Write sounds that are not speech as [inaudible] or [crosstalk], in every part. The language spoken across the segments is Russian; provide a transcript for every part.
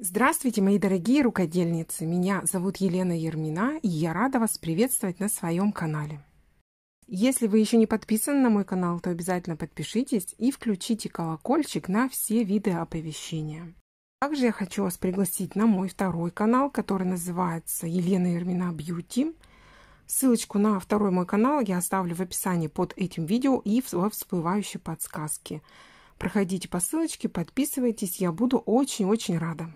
Здравствуйте, мои дорогие рукодельницы! Меня зовут Елена Ермина, и я рада вас приветствовать на своем канале. Если вы еще не подписаны на мой канал, то обязательно подпишитесь и включите колокольчик на все виды оповещения. Также я хочу вас пригласить на мой второй канал, который называется Елена Ермина Бьюти. Ссылочку на второй мой канал я оставлю в описании под этим видео и во всплывающей подсказке. Проходите по ссылочке, подписывайтесь, я буду очень-очень рада.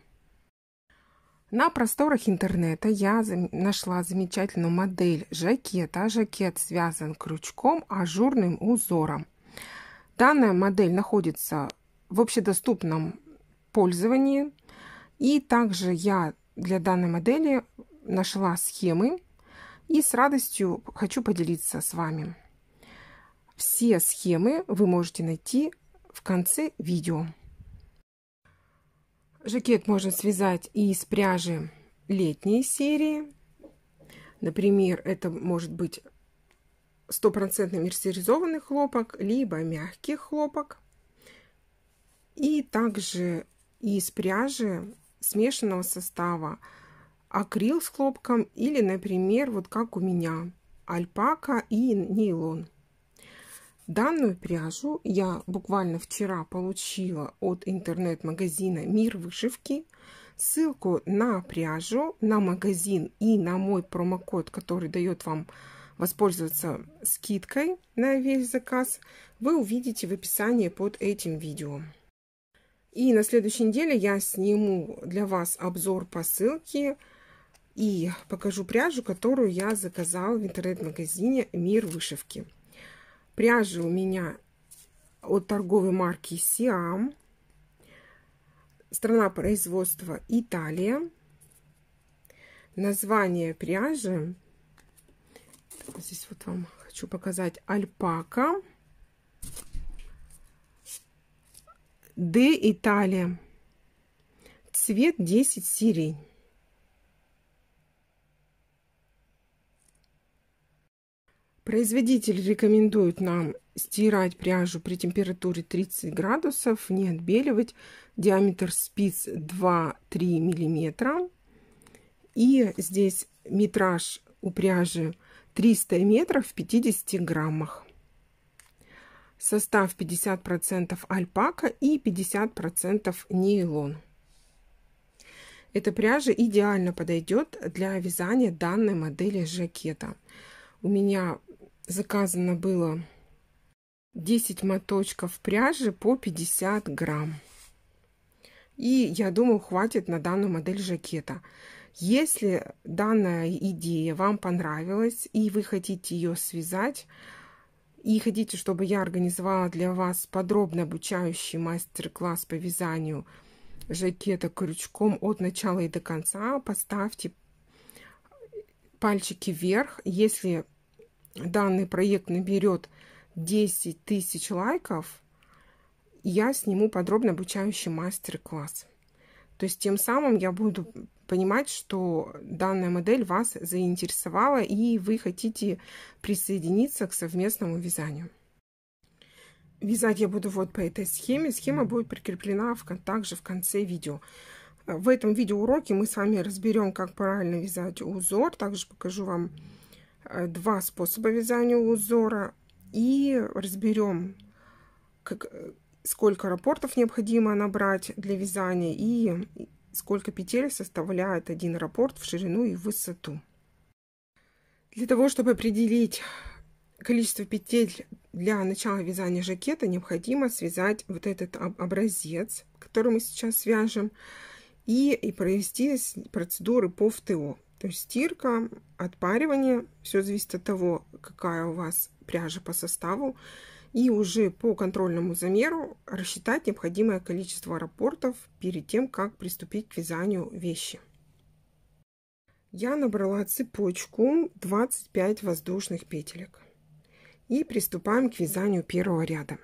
На просторах интернета я нашла замечательную модель жакета. Жакет связан крючком ажурным узором. Данная модель находится в общедоступном пользовании. И также я для данной модели нашла схемы и с радостью хочу поделиться с вами. Все схемы вы можете найти в конце видео. Жакет можно связать и из пряжи летней серии. Например, это может быть стопроцентно мерсеризованный хлопок, либо мягкий хлопок. И также из пряжи смешанного состава акрил с хлопком или, например, вот как у меня, альпака и нейлон. Данную пряжу я буквально вчера получила от интернет-магазина «Мир вышивки». Ссылку на пряжу, на магазин и на мой промокод, который дает вам воспользоваться скидкой на весь заказ, вы увидите в описании под этим видео. И на следующей неделе я сниму для вас обзор по ссылке и покажу пряжу, которую я заказала в интернет-магазине «Мир вышивки». Пряжи у меня от торговой марки Siam, Страна производства Италия. Название пряжи. Здесь вот вам хочу показать альпака. Д Италия. Цвет 10 сирень. Производитель рекомендует нам стирать пряжу при температуре 30 градусов, не отбеливать. Диаметр спиц 2-3 миллиметра. И здесь метраж у пряжи 300 метров в 50 граммах. Состав 50% альпака и 50% нейлон. Эта пряжа идеально подойдет для вязания данной модели жакета. У меня заказано было 10 моточков пряжи по 50 грамм. И я думаю, хватит на данную модель жакета. Если данная идея вам понравилась и вы хотите ее связать, и хотите, чтобы я организовала для вас подробно обучающий мастер-класс по вязанию жакета крючком от начала и до конца, поставьте пальчики вверх, если данный проект наберет 10 тысяч лайков, я сниму подробно обучающий мастер-класс. То есть тем самым я буду понимать, что данная модель вас заинтересовала и вы хотите присоединиться к совместному вязанию. Вязать я буду вот по этой схеме. Схема будет прикреплена в, также в конце видео. В этом видеоуроке мы с вами разберем, как правильно вязать узор. Также покажу вам Э, два способа вязания узора и разберем, как, э, сколько рапортов необходимо набрать для вязания и сколько петель составляет один раппорт в ширину и высоту. Для того, чтобы определить количество петель для начала вязания жакета, необходимо связать вот этот образец, который мы сейчас свяжем и, и провести процедуры по ФТО. То есть стирка, отпаривание, все зависит от того, какая у вас пряжа по составу. И уже по контрольному замеру рассчитать необходимое количество рапортов перед тем, как приступить к вязанию вещи. Я набрала цепочку 25 воздушных петелек. И приступаем к вязанию первого ряда.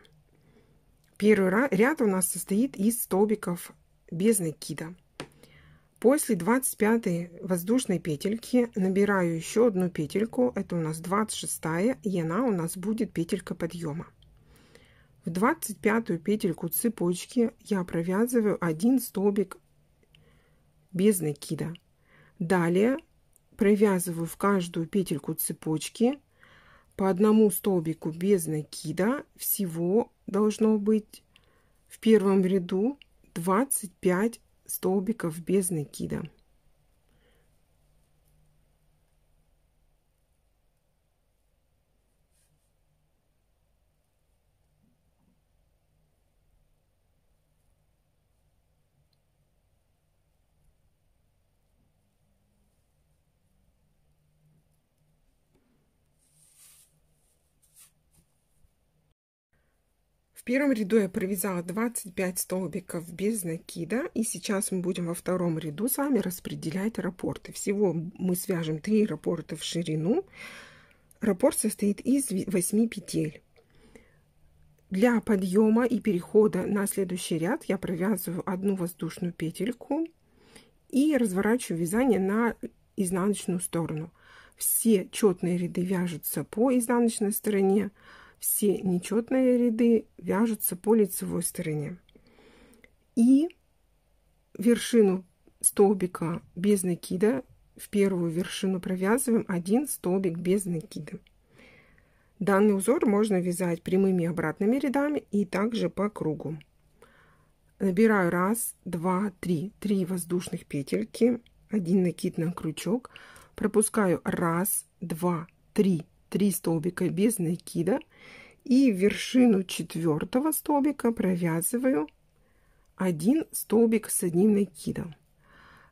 Первый ряд у нас состоит из столбиков без накида. После 25 воздушной петельки набираю еще одну петельку, это у нас 26, и она у нас будет петелька подъема. В 25 петельку цепочки я провязываю один столбик без накида. Далее провязываю в каждую петельку цепочки по одному столбику без накида. Всего должно быть в первом ряду 25 столбиков без накида В первом ряду я провязала 25 столбиков без накида. И сейчас мы будем во втором ряду сами распределять рапорты. Всего мы свяжем 3 рапорта в ширину. Раппорт состоит из 8 петель. Для подъема и перехода на следующий ряд я провязываю одну воздушную петельку и разворачиваю вязание на изнаночную сторону. Все четные ряды вяжутся по изнаночной стороне, все нечетные ряды вяжутся по лицевой стороне. И вершину столбика без накида в первую вершину провязываем один столбик без накида. Данный узор можно вязать прямыми обратными рядами и также по кругу. Набираю раз, два, три, три воздушных петельки, один накид на крючок, пропускаю раз, два, три, 3 столбика без накида и в вершину четвертого столбика провязываю 1 столбик с одним накидом.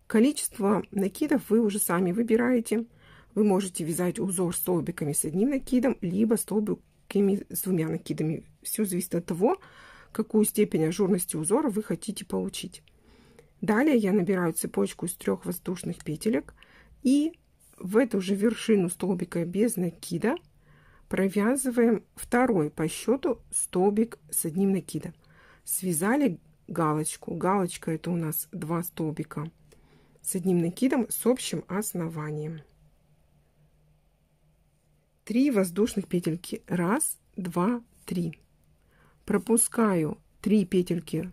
Количество накидов вы уже сами выбираете. Вы можете вязать узор столбиками с одним накидом, либо столбиками с двумя накидами. Все зависит от того, какую степень ажурности узора вы хотите получить. Далее я набираю цепочку из трех воздушных петелек и в эту же вершину столбика без накида провязываем второй по счету столбик с одним накидом. Связали галочку. Галочка это у нас два столбика с одним накидом с общим основанием. 3 воздушных петельки. 1, 2, 3. Пропускаю 3 петельки.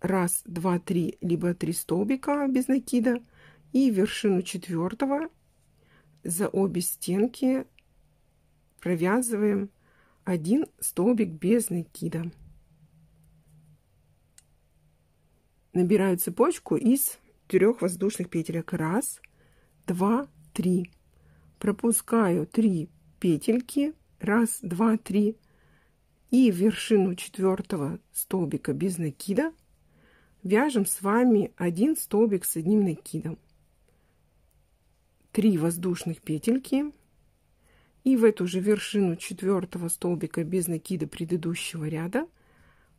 1, 2, 3, либо 3 столбика без накида – и вершину четвертого за обе стенки провязываем один столбик без накида. Набираю цепочку из трех воздушных петелек. Раз, два, три. Пропускаю три петельки. Раз, два, три. И вершину четвертого столбика без накида вяжем с вами один столбик с одним накидом. 3 воздушных петельки. И в эту же вершину четвертого столбика без накида предыдущего ряда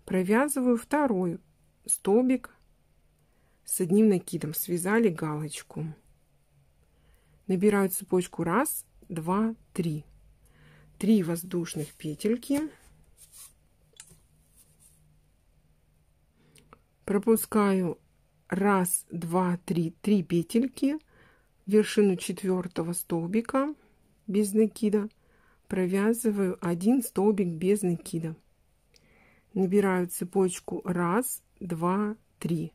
провязываю второй столбик с одним накидом. Связали галочку. Набираю цепочку раз, два, три. Три воздушных петельки. Пропускаю раз, два, три, три петельки вершину четвертого столбика без накида провязываю один столбик без накида набираю цепочку раз, два, три,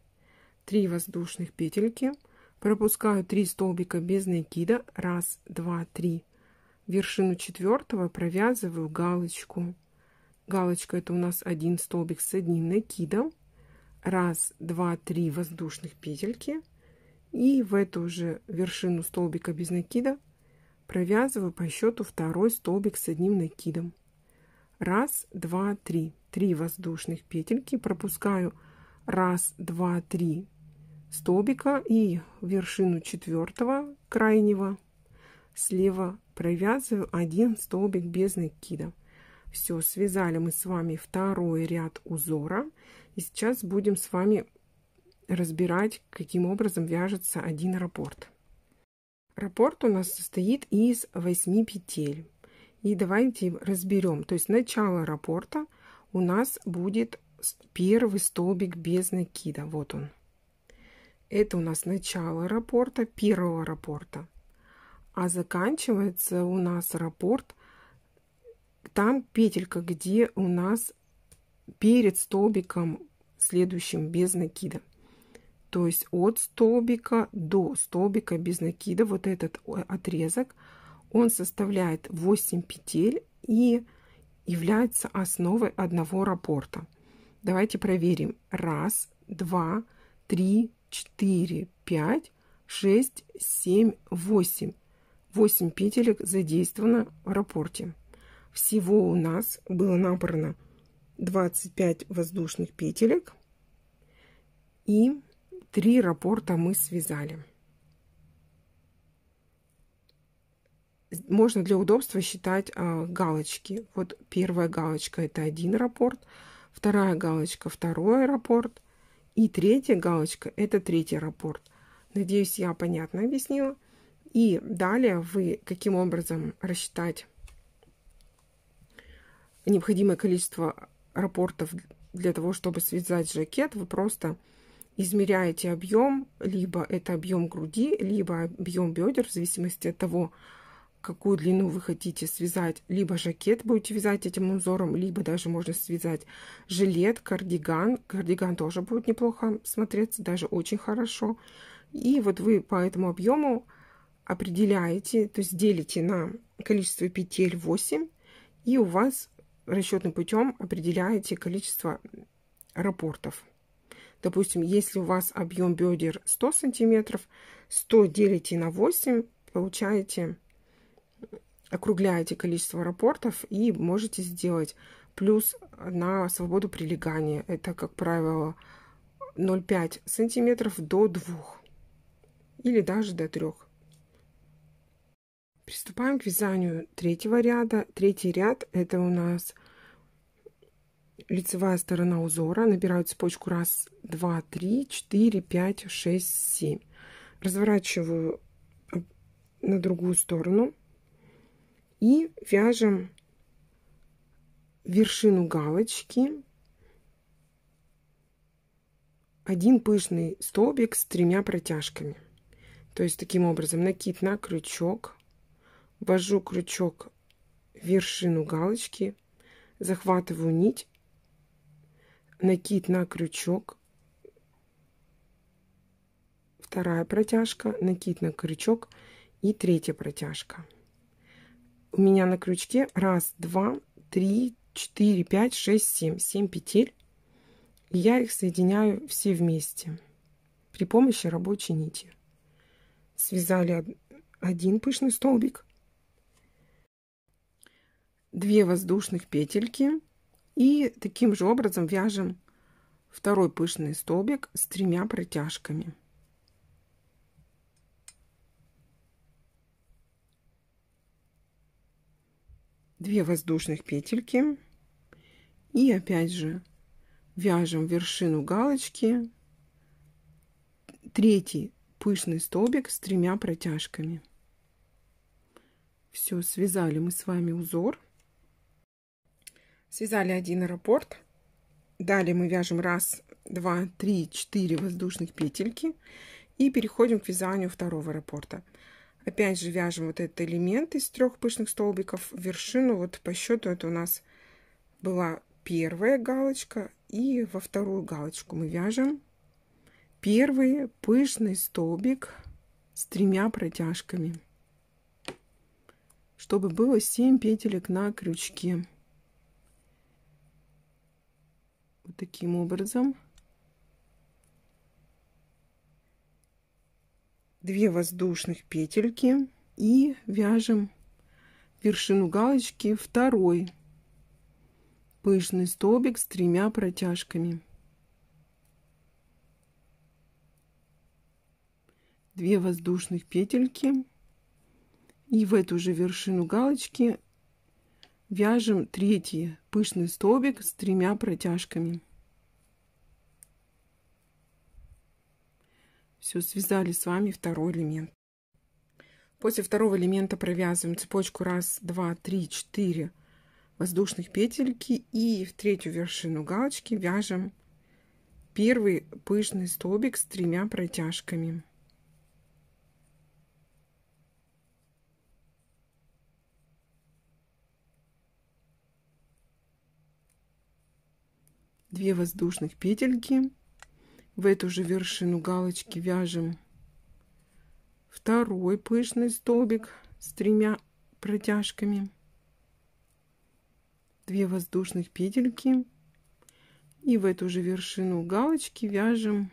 три воздушных петельки пропускаю 3 столбика без накида раз, два, три, вершину четвертого провязываю галочку галочка это у нас один столбик с одним накидом раз, два, три воздушных петельки и в эту же вершину столбика без накида провязываю по счету второй столбик с одним накидом. Раз, два, три. Три воздушных петельки. Пропускаю раз, два, три столбика и вершину четвертого крайнего слева провязываю один столбик без накида. Все, связали мы с вами второй ряд узора. И сейчас будем с вами разбирать, каким образом вяжется один раппорт. Раппорт у нас состоит из восьми петель. И давайте разберем. То есть начало раппорта у нас будет первый столбик без накида. Вот он. Это у нас начало раппорта, первого раппорта. А заканчивается у нас раппорт там петелька, где у нас перед столбиком следующим без накида. То есть от столбика до столбика без накида, вот этот отрезок, он составляет 8 петель и является основой одного раппорта. Давайте проверим. Раз, два, три, четыре, пять, шесть, семь, восемь. Восемь петелек задействовано в раппорте. Всего у нас было набрано 25 воздушных петелек и Три рапорта мы связали. Можно для удобства считать а, галочки. Вот первая галочка это один рапорт, вторая галочка второй рапорт и третья галочка это третий рапорт. Надеюсь, я понятно объяснила. И далее вы каким образом рассчитать необходимое количество рапортов для того, чтобы связать жакет, вы просто измеряете объем, либо это объем груди, либо объем бедер, в зависимости от того, какую длину вы хотите связать, либо жакет будете вязать этим узором, либо даже можно связать жилет, кардиган. Кардиган тоже будет неплохо смотреться, даже очень хорошо. И вот вы по этому объему определяете, то есть делите на количество петель 8, и у вас расчетным путем определяете количество рапортов. Допустим, если у вас объем бедер 100 сантиметров, 100 делите на 8, получаете, округляете количество рапортов и можете сделать плюс на свободу прилегания. Это, как правило, 0,5 сантиметров до 2 или даже до 3. Приступаем к вязанию третьего ряда. Третий ряд это у нас лицевая сторона узора, набираю цепочку 1, 2, 3, 4, 5, 6, 7. Разворачиваю на другую сторону и вяжем вершину галочки один пышный столбик с тремя протяжками. То есть таким образом накид на крючок, ввожу крючок в вершину галочки, захватываю нить накид на крючок, вторая протяжка, накид на крючок и третья протяжка. У меня на крючке раз, два, три, четыре, пять, шесть, семь, семь петель. И я их соединяю все вместе при помощи рабочей нити. Связали один пышный столбик, две воздушных петельки, и таким же образом вяжем второй пышный столбик с тремя протяжками. Две воздушных петельки. И опять же вяжем вершину галочки третий пышный столбик с тремя протяжками. Все, связали мы с вами узор. Связали один аэропорт. Далее мы вяжем раз, два, три, четыре воздушных петельки. И переходим к вязанию второго аэропорта. Опять же вяжем вот этот элемент из трех пышных столбиков. в Вершину вот по счету это у нас была первая галочка. И во вторую галочку мы вяжем первый пышный столбик с тремя протяжками чтобы было 7 петелек на крючке вот таким образом. Две воздушных петельки и вяжем вершину галочки второй пышный столбик с тремя протяжками. Две воздушных петельки и в эту же вершину галочки Вяжем третий пышный столбик с тремя протяжками. Все, связали с вами второй элемент. После второго элемента провязываем цепочку раз, два, три, четыре воздушных петельки и в третью вершину галочки вяжем первый пышный столбик с тремя протяжками. 2 воздушных петельки в эту же вершину галочки вяжем второй пышный столбик с тремя протяжками 2 воздушных петельки и в эту же вершину галочки вяжем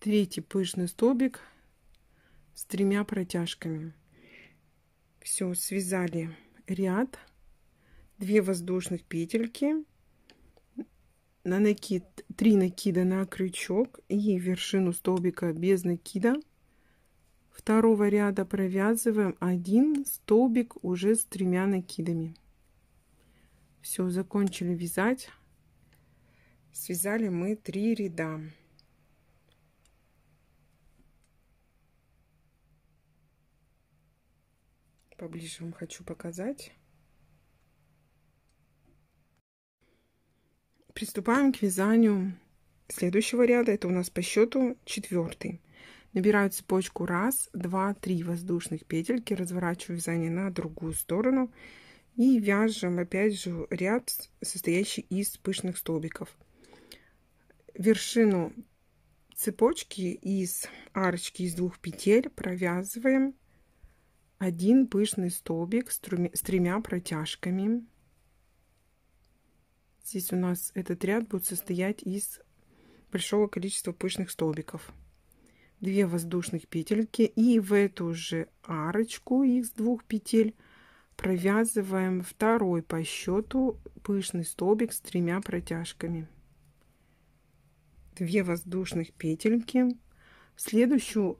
третий пышный столбик с тремя протяжками все связали ряд 2 воздушных петельки, на накид 3 накида на крючок и вершину столбика без накида второго ряда провязываем один столбик уже с тремя накидами все закончили вязать связали мы три ряда поближе вам хочу показать Приступаем к вязанию следующего ряда. Это у нас по счету четвертый. Набираю цепочку 1, 2, 3 воздушных петельки, разворачиваю вязание на другую сторону и вяжем опять же ряд, состоящий из пышных столбиков. Вершину цепочки из арочки из двух петель провязываем один пышный столбик с тремя протяжками Здесь у нас этот ряд будет состоять из большого количества пышных столбиков. 2 воздушных петельки и в эту же арочку из двух петель провязываем второй по счету пышный столбик с тремя протяжками. 2 воздушных петельки. В следующую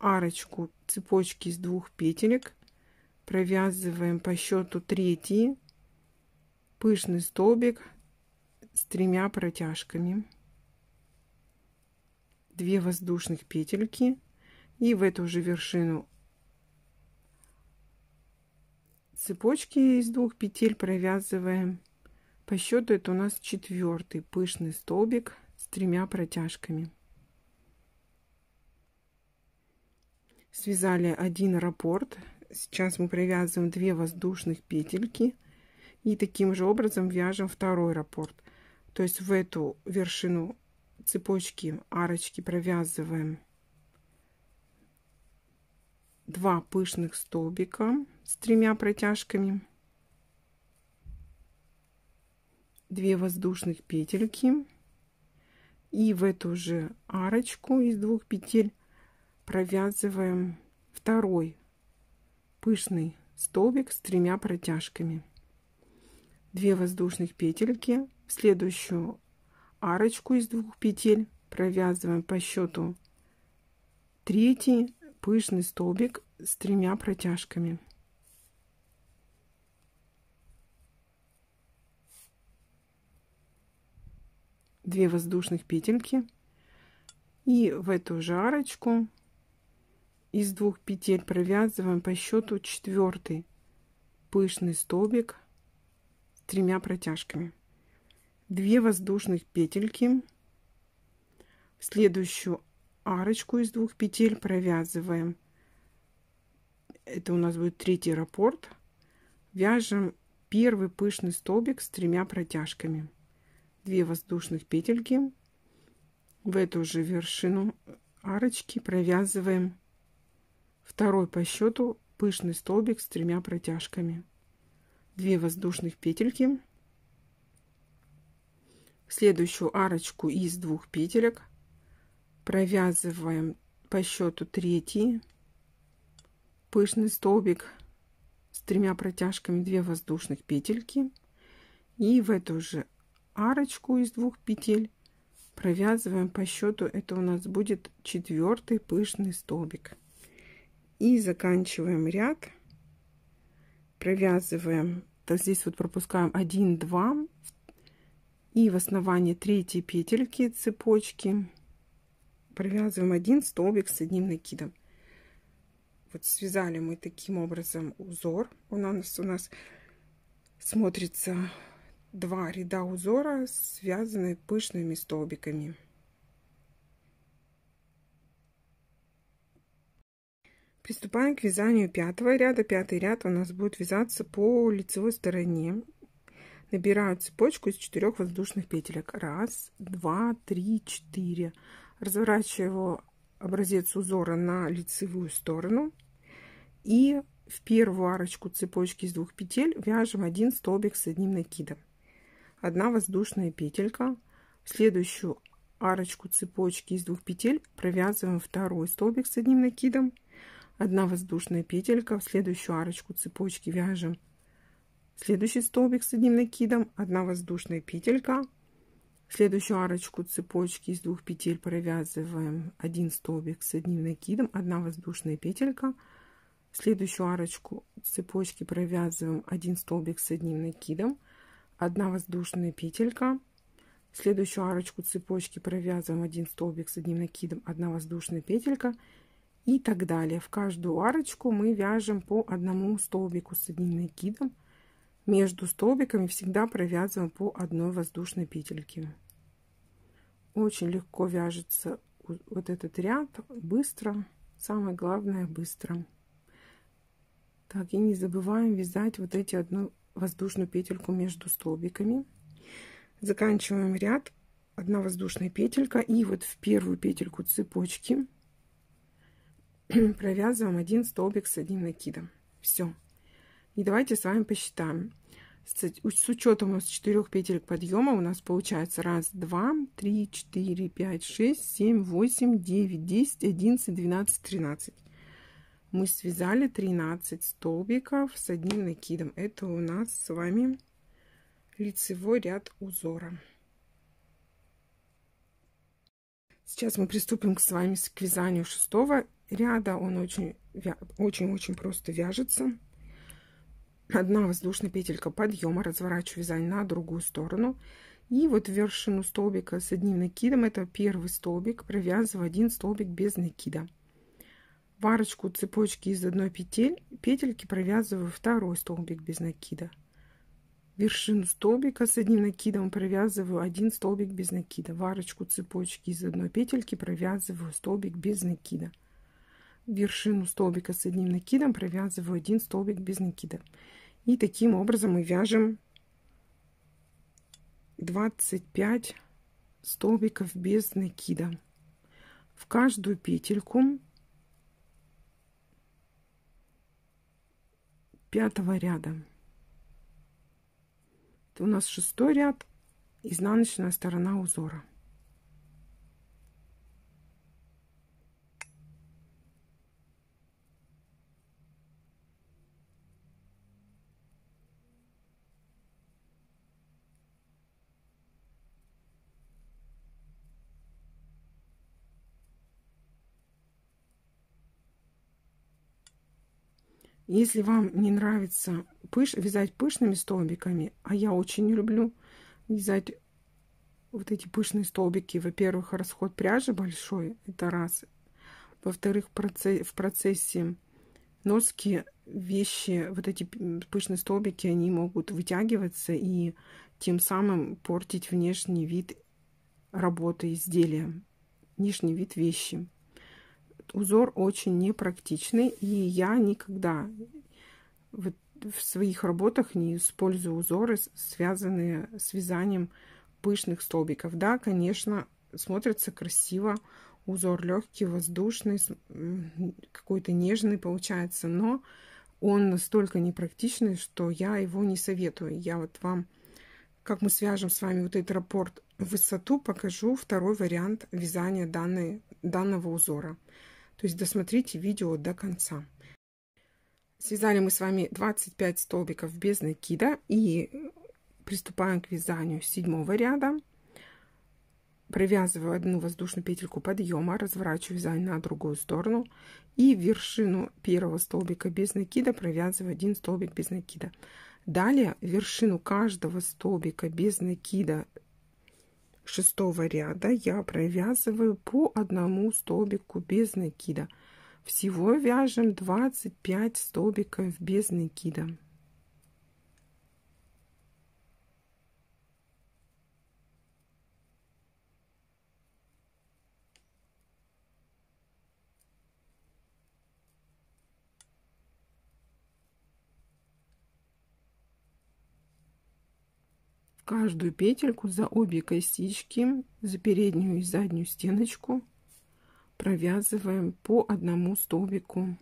арочку цепочки из двух петелек провязываем по счету третий пышный столбик с тремя протяжками, 2 воздушных петельки и в эту же вершину цепочки из двух петель провязываем по счету это у нас четвертый пышный столбик с тремя протяжками связали один раппорт сейчас мы провязываем 2 воздушных петельки и таким же образом вяжем второй раппорт то есть в эту вершину цепочки, арочки провязываем два пышных столбика с тремя протяжками, две воздушных петельки и в эту же арочку из двух петель провязываем второй пышный столбик с тремя протяжками две воздушных петельки в следующую арочку из двух петель провязываем по счету третий пышный столбик с тремя протяжками. Две воздушных петельки. И в эту же арочку из двух петель провязываем по счету четвертый пышный столбик с тремя протяжками. 2 воздушных петельки в следующую арочку из двух петель провязываем это у нас будет третий раппорт вяжем первый пышный столбик с тремя протяжками 2 воздушных петельки в эту же вершину арочки провязываем второй по счету пышный столбик с тремя протяжками 2 воздушных петельки следующую арочку из двух петелек провязываем по счету третий пышный столбик с тремя протяжками 2 воздушных петельки и в эту же арочку из двух петель провязываем по счету это у нас будет четвертый пышный столбик и заканчиваем ряд провязываем то здесь вот пропускаем 1 2 и в основании третьей петельки цепочки провязываем один столбик с одним накидом вот связали мы таким образом узор у нас у нас смотрится два ряда узора связанные пышными столбиками приступаем к вязанию пятого ряда пятый ряд у нас будет вязаться по лицевой стороне Набираю цепочку из четырех воздушных петелек. Раз, два, три, четыре. Разворачиваю образец узора на лицевую сторону. И в первую арочку цепочки из двух петель вяжем один столбик с одним накидом. Одна воздушная петелька. В следующую арочку цепочки из двух петель провязываем второй столбик с одним накидом. Одна воздушная петелька. В следующую арочку цепочки вяжем Следующий столбик с одним накидом, одна воздушная петелька. Следующую арочку цепочки из двух петель провязываем один столбик с одним накидом, одна воздушная петелька. Следующую арочку цепочки провязываем один столбик с одним накидом, одна воздушная петелька. Следующую арочку цепочки провязываем один столбик с одним накидом, одна воздушная петелька и так далее. В каждую арочку мы вяжем по одному столбику с одним накидом, между столбиками всегда провязываем по одной воздушной петельке. Очень легко вяжется вот этот ряд быстро. Самое главное быстро. Так, и не забываем вязать вот эти одну воздушную петельку между столбиками. Заканчиваем ряд. Одна воздушная петелька. И вот в первую петельку цепочки [clears throat] провязываем один столбик с одним накидом. Все. И давайте с вами посчитаем с учетом у нас 4 петель подъема у нас получается 1, 2, 3, 4, 5, 6, 7, 8, 9, 10, 11, 12, 13. Мы связали 13 столбиков с одним накидом. Это у нас с вами лицевой ряд узора. Сейчас мы приступим к с вами к вязанию шестого ряда. Он очень-очень просто вяжется одна воздушная петелька подъема, разворачиваю вязание на другую сторону. И вот вершину столбика с одним накидом, это первый столбик, провязываю один столбик без накида. Варочку цепочки из одной петель, петельки провязываю второй столбик без накида. Вершину столбика с одним накидом провязываю один столбик без накида. Варочку цепочки из одной петельки провязываю столбик без накида вершину столбика с одним накидом провязываю один столбик без накида и таким образом мы вяжем 25 столбиков без накида в каждую петельку пятого ряда Это у нас шестой ряд изнаночная сторона узора Если вам не нравится пыш, вязать пышными столбиками, а я очень люблю вязать вот эти пышные столбики, во-первых, расход пряжи большой, это раз. Во-вторых, в процессе носки вещи, вот эти пышные столбики, они могут вытягиваться и тем самым портить внешний вид работы изделия, внешний вид вещи узор очень непрактичный, и я никогда вот в своих работах не использую узоры, связанные с вязанием пышных столбиков. Да, конечно, смотрится красиво, узор легкий, воздушный, какой-то нежный получается, но он настолько непрактичный, что я его не советую. Я вот вам, как мы свяжем с вами вот этот раппорт в высоту, покажу второй вариант вязания данной, данного узора. То есть досмотрите видео до конца. Связали мы с вами 25 столбиков без накида и приступаем к вязанию седьмого ряда. Провязываю одну воздушную петельку подъема, разворачиваю вязание на другую сторону и вершину первого столбика без накида провязываю один столбик без накида. Далее вершину каждого столбика без накида шестого ряда я провязываю по одному столбику без накида. Всего вяжем 25 столбиков без накида. каждую петельку за обе косички, за переднюю и заднюю стеночку провязываем по одному столбику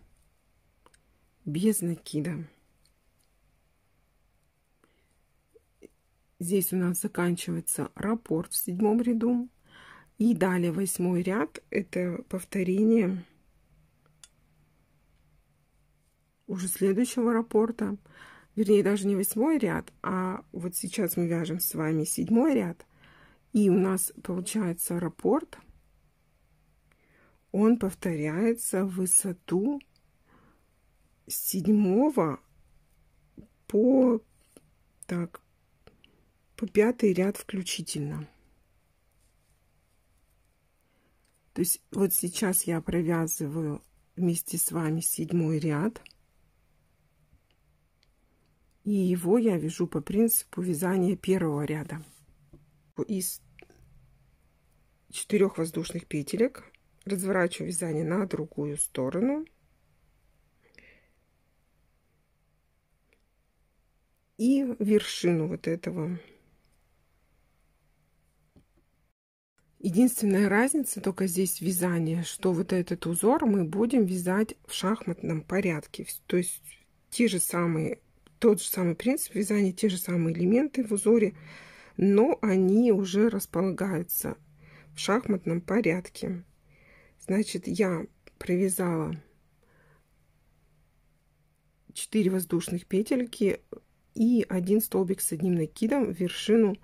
без накида. Здесь у нас заканчивается раппорт в седьмом ряду. И далее восьмой ряд – это повторение уже следующего раппорта вернее, даже не восьмой ряд, а вот сейчас мы вяжем с вами седьмой ряд, и у нас получается раппорт, он повторяется в высоту седьмого по, так, по пятый ряд включительно. То есть вот сейчас я провязываю вместе с вами седьмой ряд – и его я вяжу по принципу вязания первого ряда. Из четырех воздушных петелек разворачиваю вязание на другую сторону. И вершину вот этого Единственная разница только здесь вязание, что вот этот узор мы будем вязать в шахматном порядке. То есть те же самые тот же самый принцип вязания, те же самые элементы в узоре, но они уже располагаются в шахматном порядке. Значит, я провязала 4 воздушных петельки и один столбик с одним накидом в вершину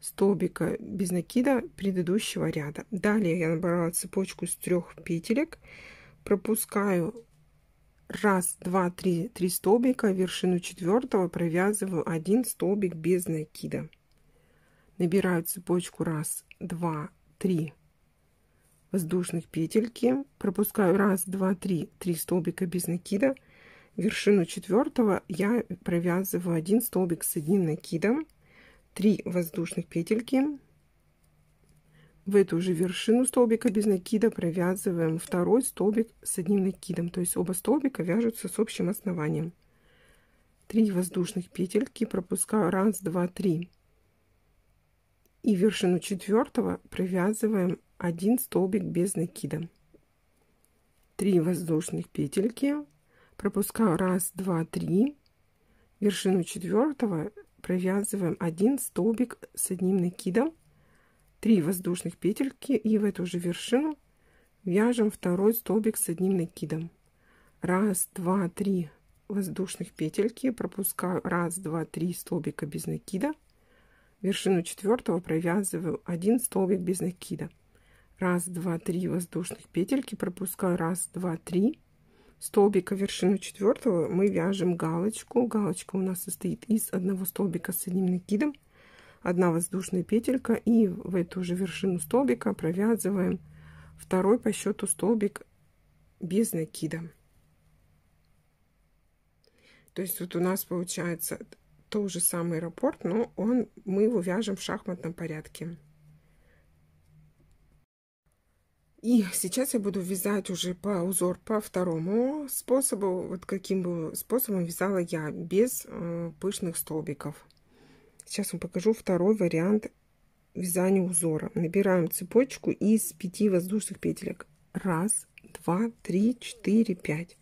столбика без накида предыдущего ряда. Далее я набрала цепочку из трех петелек, пропускаю раз, два, три, три столбика, вершину четвертого провязываю один столбик без накида. Набираю цепочку раз, два, три воздушных петельки, пропускаю раз, два, три, три столбика без накида, вершину четвертого я провязываю один столбик с одним накидом, три воздушных петельки в эту же вершину столбика без накида провязываем второй столбик с одним накидом. То есть оба столбика вяжутся с общим основанием. 3 воздушных петельки пропускаю раз, два, три. И вершину четвертого провязываем один столбик без накида. 3 воздушных петельки пропускаю раз, два, три. Вершину четвертого провязываем один столбик с одним накидом 3 воздушных петельки и в эту же вершину вяжем второй столбик с одним накидом. Раз, два, три воздушных петельки, пропускаю раз, два, три столбика без накида, вершину четвертого провязываю один столбик без накида. Раз, два, три воздушных петельки, пропускаю раз, два, три столбика вершину четвертого мы вяжем галочку. Галочка у нас состоит из одного столбика с одним накидом, одна воздушная петелька и в эту же вершину столбика провязываем второй по счету столбик без накида. То есть вот у нас получается тот же самый раппорт, но он, мы его вяжем в шахматном порядке. И сейчас я буду вязать уже по узор по второму способу, вот каким бы способом вязала я, без э, пышных столбиков. Сейчас вам покажу второй вариант вязания узора. Набираем цепочку из 5 воздушных петелек. Раз, два, три, четыре, пять.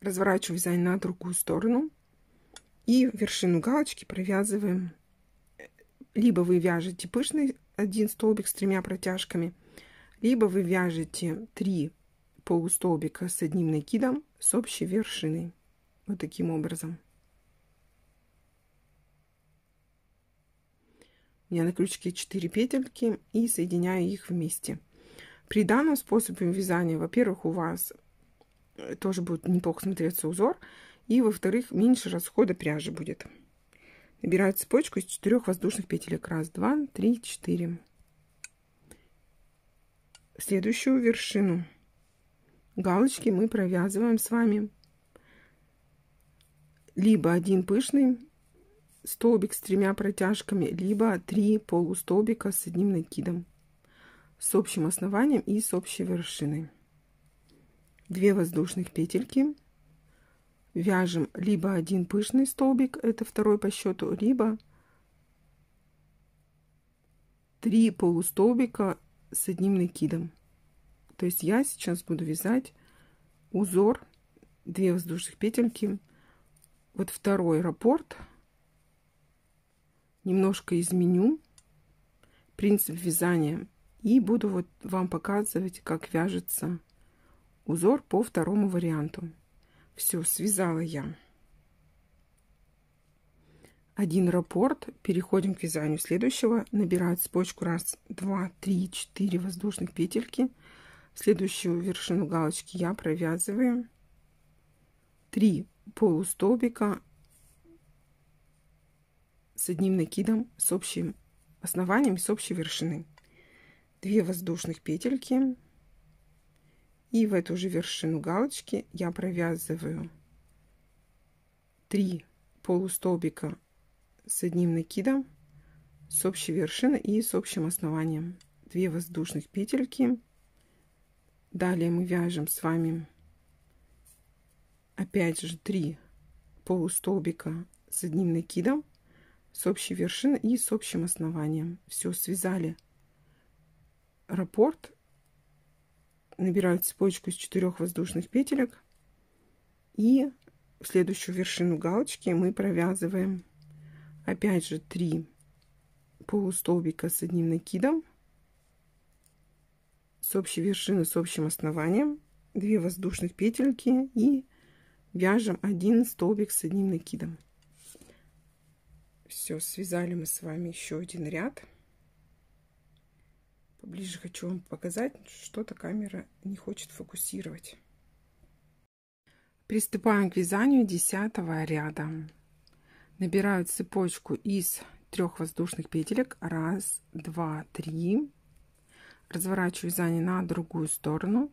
Разворачиваю вязание на другую сторону. И вершину галочки провязываем. Либо вы вяжете пышный один столбик с тремя протяжками, либо вы вяжете три полустолбика с одним накидом с общей вершиной Вот таким образом. меня на крючке 4 петельки и соединяю их вместе. При данном способе вязания, во-первых, у вас э, тоже будет неплохо смотреться узор, и, во-вторых, меньше расхода пряжи будет. Набираю цепочку из 4 воздушных петелек. Раз, два, три, четыре. Следующую вершину галочки мы провязываем с вами либо один пышный столбик с тремя протяжками, либо три полустолбика с одним накидом с общим основанием и с общей вершиной. Две воздушных петельки. Вяжем либо один пышный столбик, это второй по счету, либо три полустолбика с одним накидом. То есть я сейчас буду вязать узор, две воздушных петельки, вот второй раппорт – немножко изменю принцип вязания и буду вот вам показывать, как вяжется узор по второму варианту. Все, связала я один раппорт, переходим к вязанию следующего, набираю цепочку раз, два, три, четыре воздушных петельки, следующую вершину галочки я провязываю 3 полустолбика с одним накидом, с общим основанием, с общей вершины. Две воздушных петельки. И в эту же вершину галочки я провязываю 3 полустолбика с одним накидом, с общей вершины и с общим основанием. 2 воздушных петельки. Далее мы вяжем с вами опять же 3 полустолбика с одним накидом, с общей вершиной и с общим основанием. Все, связали раппорт, набирают цепочку из четырех воздушных петелек и в следующую вершину галочки мы провязываем опять же три полустолбика с одним накидом с общей вершины с общим основанием две воздушных петельки и вяжем один столбик с одним накидом все, связали мы с вами еще один ряд. Поближе хочу вам показать, что-то камера не хочет фокусировать. Приступаем к вязанию десятого ряда. Набираю цепочку из трех воздушных петелек. Раз, два, три. Разворачиваю вязание на другую сторону.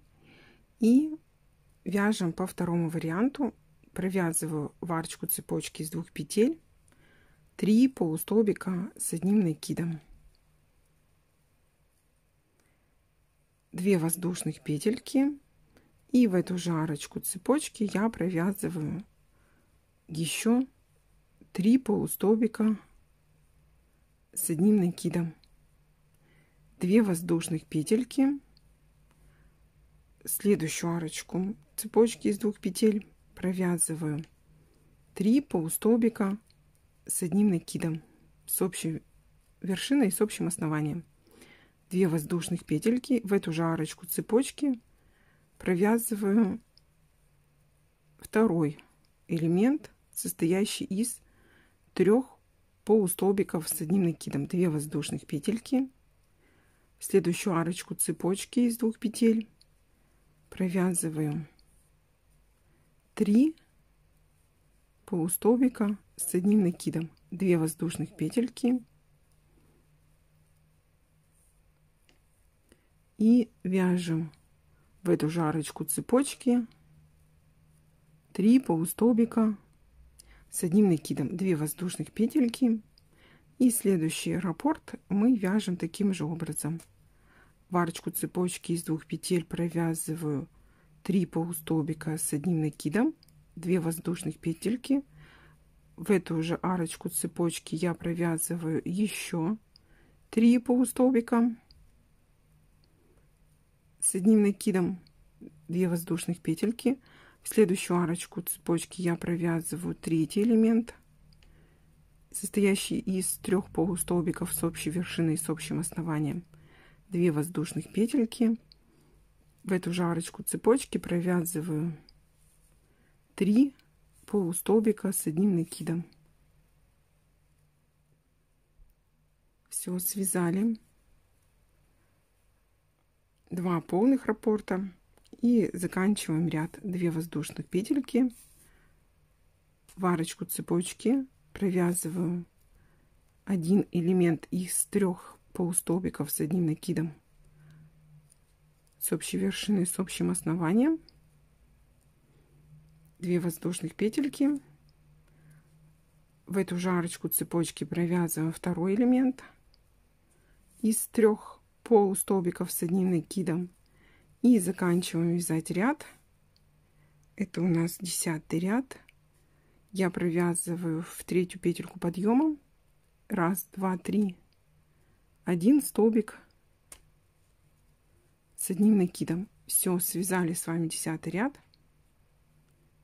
И вяжем по второму варианту. Провязываю варочку цепочки из двух петель 3 полустолбика с одним накидом. 2 воздушных петельки. И в эту же арочку цепочки я провязываю еще 3 полустолбика с одним накидом. 2 воздушных петельки. Следующую арочку цепочки из двух петель провязываю 3 полустолбика с одним накидом, с общей вершиной и с общим основанием. Две воздушных петельки, в эту же арочку цепочки провязываю второй элемент, состоящий из трех полустолбиков с одним накидом. Две воздушных петельки, в следующую арочку цепочки из двух петель провязываю 3 полустолбика с одним накидом. 2 воздушных петельки. И вяжем в эту же арочку цепочки 3 полустолбика с одним накидом. 2 воздушных петельки. И следующий раппорт мы вяжем таким же образом. В арочку цепочки из двух петель провязываю 3 полустолбика с одним накидом 2 воздушных петельки. В эту же арочку цепочки я провязываю еще 3 полустолбика с одним накидом 2 воздушных петельки. В следующую арочку цепочки я провязываю третий элемент, состоящий из трех полустолбиков с общей вершиной и с общим основанием. 2 воздушных петельки. В эту же арочку цепочки провязываю 3 полустолбика с одним накидом. Все связали. Два полных рапорта и заканчиваем ряд 2 воздушных петельки в арочку цепочки провязываю один элемент из трех полустолбиков с одним накидом с общей вершины с общим основанием 2 воздушных петельки в эту жарочку цепочки провязываем второй элемент из трех полустолбиков с одним накидом и заканчиваем вязать ряд это у нас десятый ряд я провязываю в третью петельку подъема раз два три один столбик с одним накидом все связали с вами десятый ряд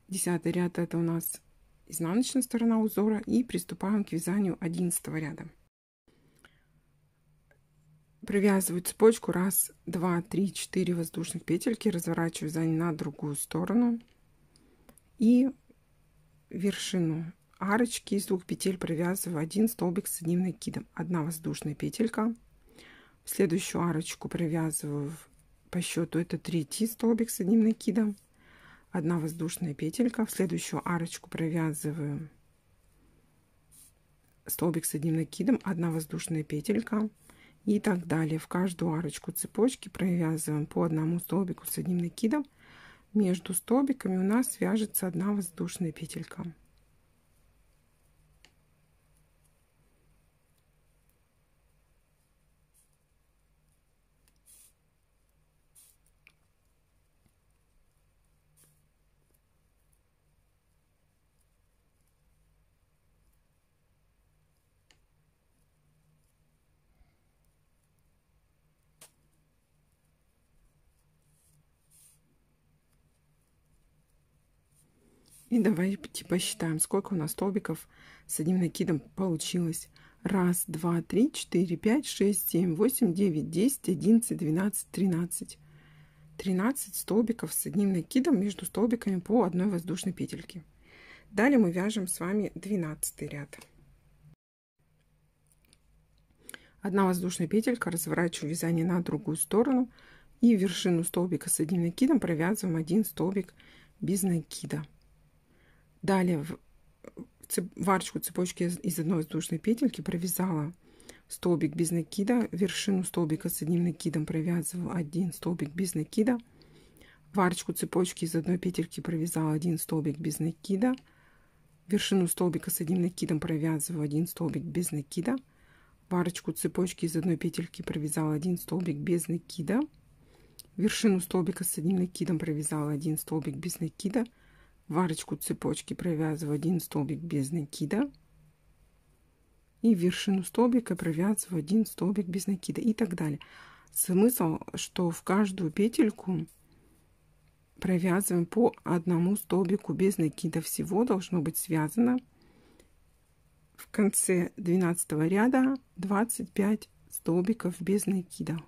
Десятый ряд это у нас изнаночная сторона узора и приступаем к вязанию одиннадцатого ряда. Провязываю цепочку раз, два, три, четыре воздушных петельки, разворачиваю вязание на другую сторону и вершину арочки из двух петель провязываю один столбик с одним накидом. Одна воздушная петелька. В следующую арочку провязываю по счету это третий столбик с одним накидом. 1 воздушная петелька в следующую арочку провязываю столбик с одним накидом 1 воздушная петелька и так далее в каждую арочку цепочки провязываем по одному столбику с одним накидом между столбиками у нас вяжется одна воздушная петелька И давайте посчитаем, типа, сколько у нас столбиков с одним накидом получилось. Раз, два, три, четыре, пять, шесть, семь, восемь, девять, десять, одиннадцать, двенадцать, тринадцать. Тринадцать столбиков с одним накидом между столбиками по одной воздушной петельке. Далее мы вяжем с вами двенадцатый ряд. Одна воздушная петелька, разворачиваю вязание на другую сторону и вершину столбика с одним накидом провязываем один столбик без накида. Далее в цеп... варочку цепочки из одной воздушной петельки провязала столбик без накида, вершину столбика с одним накидом провязываю один столбик без накида, варочку цепочки из одной петельки провязала один столбик без накида, вершину столбика с одним накидом провязываю один столбик без накида, варочку цепочки из одной петельки провязала один столбик без накида, вершину столбика с одним накидом провязала один столбик без накида, Варочку цепочки провязываю один столбик без накида. И вершину столбика провязываю один столбик без накида и так далее. Смысл, что в каждую петельку провязываем по одному столбику без накида. Всего должно быть связано в конце 12 ряда 25 столбиков без накида.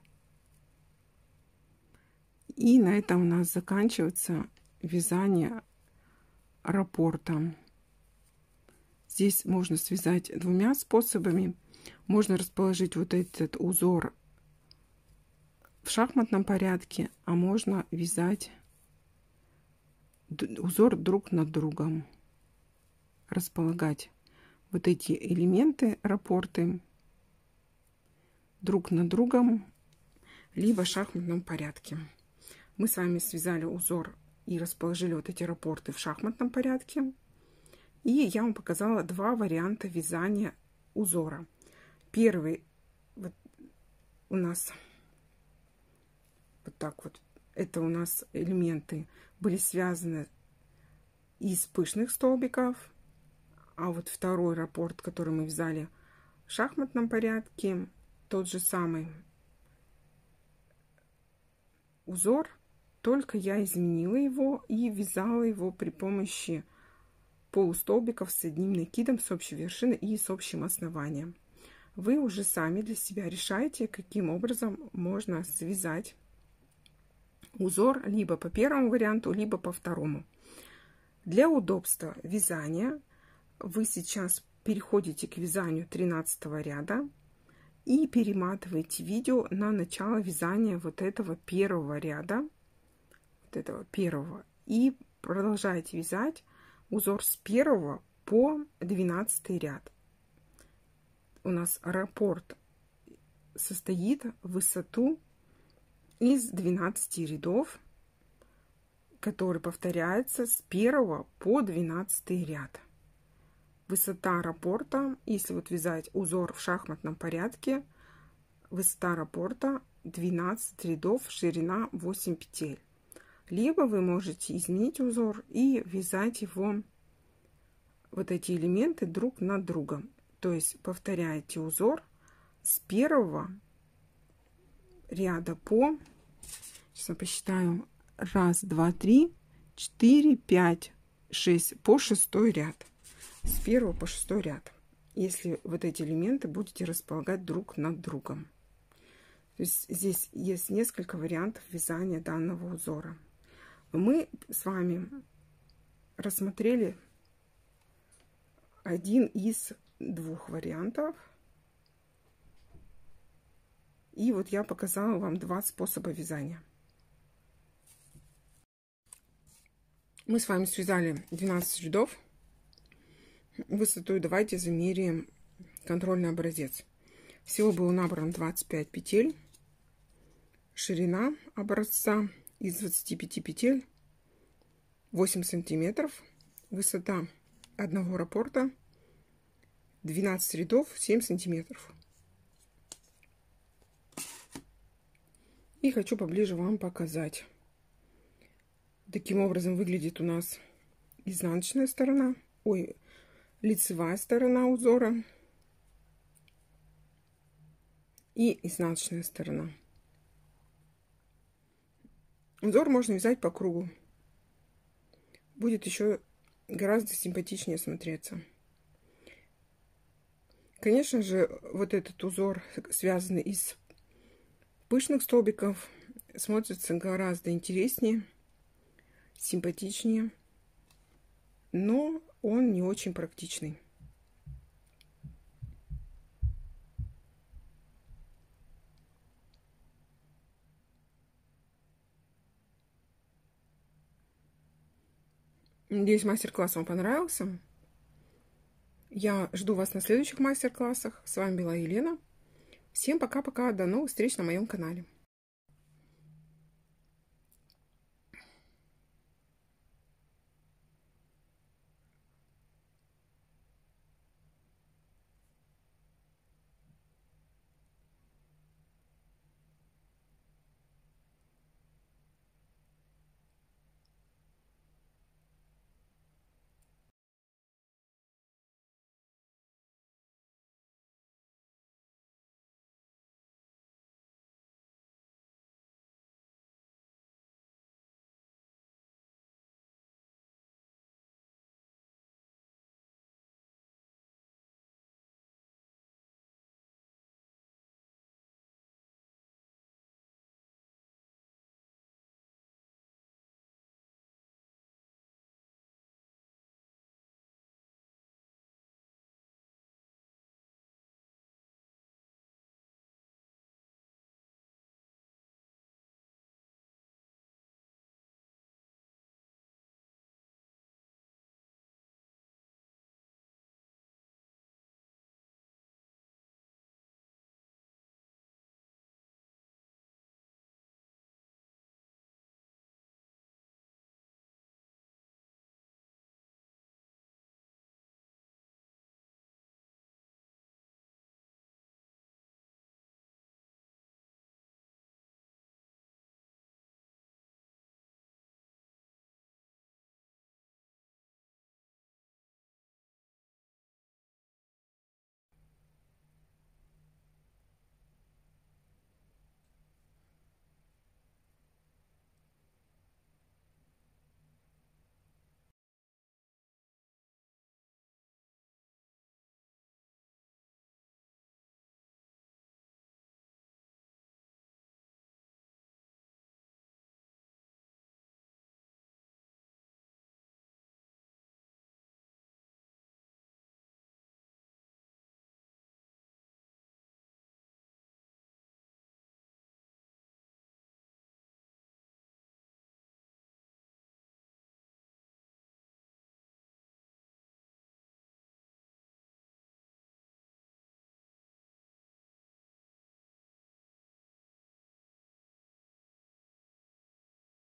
И на этом у нас заканчивается вязание рапорта. Здесь можно связать двумя способами. Можно расположить вот этот узор в шахматном порядке, а можно вязать узор друг над другом. Располагать вот эти элементы, рапорты друг над другом, либо в шахматном порядке. Мы с вами связали узор и расположили вот эти рапорты в шахматном порядке. И я вам показала два варианта вязания узора. Первый вот у нас вот так вот. Это у нас элементы были связаны из пышных столбиков. А вот второй рапорт который мы вязали в шахматном порядке, тот же самый узор, только я изменила его и вязала его при помощи полустолбиков с одним накидом с общей вершины и с общим основанием. Вы уже сами для себя решаете, каким образом можно связать узор либо по первому варианту, либо по второму. Для удобства вязания вы сейчас переходите к вязанию 13 ряда и перематываете видео на начало вязания вот этого первого ряда этого первого и продолжаете вязать узор с первого по двенадцатый ряд. У нас раппорт состоит в высоту из 12 рядов, который повторяется с 1 по 12 ряд. Высота раппорта, если вот вязать узор в шахматном порядке, высота раппорта 12 рядов, ширина 8 петель либо вы можете изменить узор и вязать его, вот эти элементы, друг над другом. То есть повторяете узор с первого ряда по, сейчас я посчитаю, раз, два, три, четыре, пять, шесть, по шестой ряд. С первого по шестой ряд. Если вот эти элементы будете располагать друг над другом. То есть здесь есть несколько вариантов вязания данного узора. Мы с вами рассмотрели один из двух вариантов. И вот я показала вам два способа вязания. Мы с вами связали 12 рядов. Высоту давайте замерим контрольный образец. Всего было набрано 25 петель. Ширина образца из 25 петель 8 сантиметров высота одного раппорта 12 рядов 7 сантиметров и хочу поближе вам показать таким образом выглядит у нас изнаночная сторона ой лицевая сторона узора и изнаночная сторона Узор можно вязать по кругу. Будет еще гораздо симпатичнее смотреться. Конечно же, вот этот узор, связанный из пышных столбиков, смотрится гораздо интереснее, симпатичнее, но он не очень практичный. Надеюсь, мастер-класс вам понравился. Я жду вас на следующих мастер-классах. С вами была Елена. Всем пока-пока. До новых встреч на моем канале.